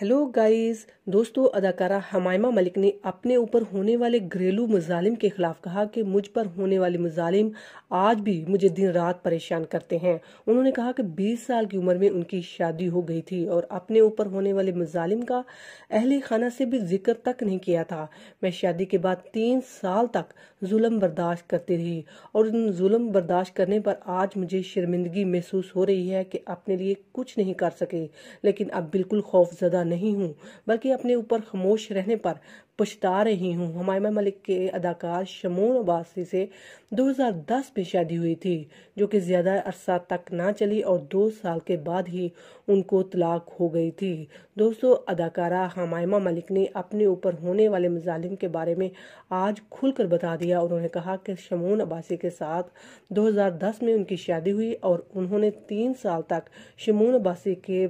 hello guys दोस्तों अदाकारा हमायमा मलिक ने अपने ऊपर होने वाले घरेलू मुजालिम के खिलाफ कहा कि मुझ पर होने वाले मुजालिम आज भी मुझे दिन रात परेशान करते हैं उन्होंने कहा कि 20 साल की उम्र में उनकी शादी हो गई थी और अपने ऊपर होने वाले मुजालिम का अहले खाना से भी जिक्र तक नहीं किया था मैं शादी के बाद तीन साल तक जुल्म बर्दाश्त करती रही और उन जुल्म बर्दाश्त करने पर आज मुझे शर्मिंदगी महसूस हो रही है कि अपने लिए कुछ नहीं कर सके लेकिन अब बिल्कुल खौफजदा नहीं हूँ बल्कि अपने ऊपर खामोश रहने पर पछता रही हूँ हमायमा मलिक के अदाकार शमून अब्बासी से 2010 में शादी हुई थी जो कि ज़्यादा अरसा तक ना चली और दो साल के बाद ही उनको तलाक हो गई थी दोस्तों अदाकारा हमायमा मलिक ने अपने ऊपर होने वाले मजालिम के बारे में आज खुलकर बता दिया उन्होंने कहा कि शमून अब्बासी के साथ 2010 में उनकी शादी हुई और उन्होंने तीन साल तक शमून अब्बासी के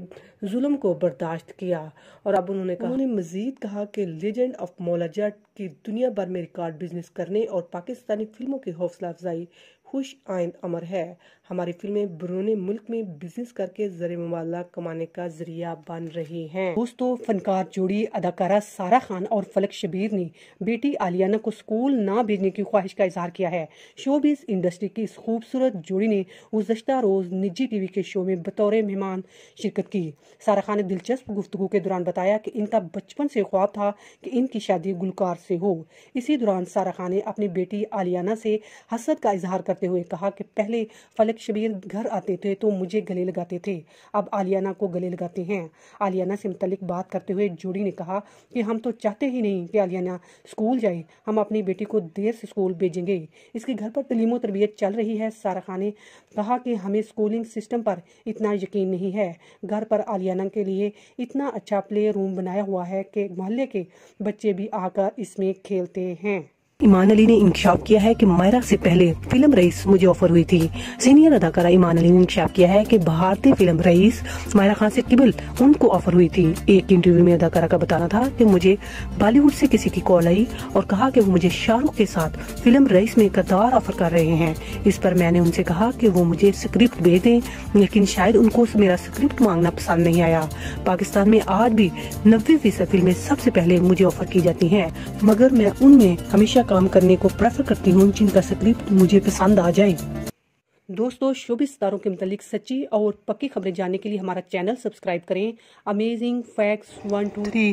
जुल्म को बर्दाश्त किया किया और अब उन्होंने कहा उन्होंने मजीद कहा कि लेजेंड ऑफ मौला की दुनिया भर में रिकॉर्ड बिजनेस करने और पाकिस्तानी फिल्मों की हौसला अफजाई खुश आइंद अमर है हमारी फिल्में बरून मुल्क में बिजनेस करके जर मुबाला कमाने का जरिया बन रही हैं दोस्तों फनकार जोड़ी अदाकारा सारा खान और फलक शबीर ने बेटी आलियाना को स्कूल ना भेजने की ख्वाहिश का इजहार किया है शोबिस इंडस्ट्री की इस खूबसूरत जोड़ी ने गुजशत रोज निजी टीवी के शो में बतौर मेहमान शिरकत की सारा खान ने दिलचस्प गुफ्तु के दौरान बताया की इनका बचपन से ख्वाब था की इनकी शादी गुलकार से हो इसी दौरान सारा खान ने अपनी बेटी आलियाना से हसरत का इजहार करते करते हुए कहा कि पहले फलक शबीर घर आते थे तो मुझे गले लगाते थे अब आलियाना को गले लगाते हैं आलियाना से मुतलिक बात करते हुए जोड़ी ने कहा कि हम तो चाहते ही नहीं कि आलियाना स्कूल जाए हम अपनी बेटी को देर से स्कूल भेजेंगे इसके घर पर तलीम तरबियत चल रही है सारा खान ने कहा कि हमें स्कूलिंग सिस्टम पर इतना यकीन नहीं है घर पर आलियाना के लिए इतना अच्छा प्ले रूम बनाया हुआ है कि मोहल्ले के बच्चे भी आकर इसमें खेलते हैं ईमान अली ने इंकशाफ किया है कि मायरा से पहले फिल्म रईस मुझे ऑफर हुई थी सीनियर अदाकारा ईमान अली ने इंकशाफ किया है कि भारतीय फिल्म रईस मायरा खान से किबल उनको ऑफर हुई थी एक इंटरव्यू में अदाकारा का बताना था कि मुझे बॉलीवुड से किसी की कॉल आई और कहा कि वो मुझे शाहरुख के साथ फिल्म रईस में कतार ऑफर कर रहे हैं इस पर मैंने उनसे कहा कि वो मुझे स्क्रिप्ट भेज दें लेकिन शायद उनको मेरा स्क्रिप्ट मांगना पसंद नहीं आया पाकिस्तान में आज भी नब्बे फीसद फिल्में सबसे पहले मुझे ऑफर की जाती है मगर मैं उनमें हमेशा काम करने को प्रेफर करती हूँ जिनका स्क्रिप्ट मुझे पसंद आ जाए दोस्तों शोबी सितारों के मुतालिक सच्ची और पक्की खबरें जानने के लिए हमारा चैनल सब्सक्राइब करें amazing facts one two three